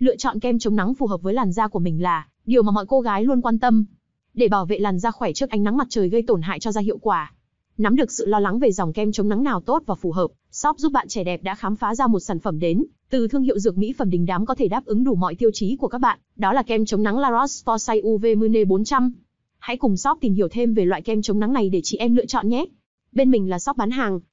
Lựa chọn kem chống nắng phù hợp với làn da của mình là điều mà mọi cô gái luôn quan tâm. Để bảo vệ làn da khỏe trước ánh nắng mặt trời gây tổn hại cho da hiệu quả. Nắm được sự lo lắng về dòng kem chống nắng nào tốt và phù hợp, shop giúp bạn trẻ đẹp đã khám phá ra một sản phẩm đến từ thương hiệu dược mỹ phẩm đình đám có thể đáp ứng đủ mọi tiêu chí của các bạn, đó là kem chống nắng La Roche-Posay UV Mune 400. Hãy cùng shop tìm hiểu thêm về loại kem chống nắng này để chị em lựa chọn nhé. Bên mình là shop bán hàng,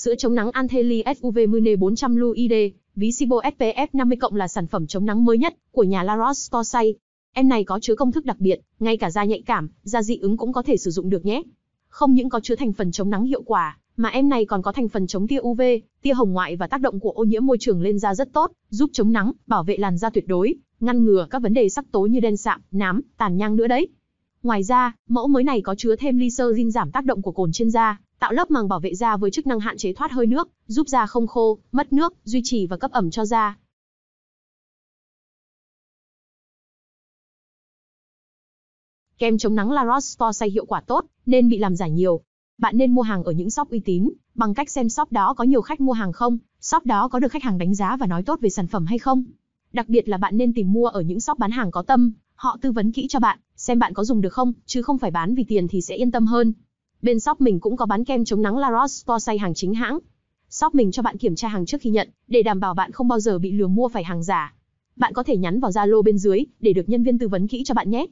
Sữa chống nắng Antheli SUV Mune 400 LUID, ví Sibo SPF 50 cộng là sản phẩm chống nắng mới nhất của nhà La Roche-Posay. Em này có chứa công thức đặc biệt, ngay cả da nhạy cảm, da dị ứng cũng có thể sử dụng được nhé. Không những có chứa thành phần chống nắng hiệu quả, mà em này còn có thành phần chống tia UV, tia hồng ngoại và tác động của ô nhiễm môi trường lên da rất tốt, giúp chống nắng, bảo vệ làn da tuyệt đối, ngăn ngừa các vấn đề sắc tố như đen sạm, nám, tàn nhang nữa đấy. Ngoài ra, mẫu mới này có chứa thêm lysergine giảm tác động của cồn trên da, tạo lớp màng bảo vệ da với chức năng hạn chế thoát hơi nước, giúp da không khô, mất nước, duy trì và cấp ẩm cho da. Kem chống nắng La Roche-Posay hiệu quả tốt, nên bị làm giả nhiều. Bạn nên mua hàng ở những shop uy tín, bằng cách xem shop đó có nhiều khách mua hàng không, shop đó có được khách hàng đánh giá và nói tốt về sản phẩm hay không. Đặc biệt là bạn nên tìm mua ở những shop bán hàng có tâm, họ tư vấn kỹ cho bạn, xem bạn có dùng được không, chứ không phải bán vì tiền thì sẽ yên tâm hơn. Bên shop mình cũng có bán kem chống nắng La Roche Posay hàng chính hãng. Shop mình cho bạn kiểm tra hàng trước khi nhận, để đảm bảo bạn không bao giờ bị lừa mua phải hàng giả. Bạn có thể nhắn vào Zalo bên dưới để được nhân viên tư vấn kỹ cho bạn nhé.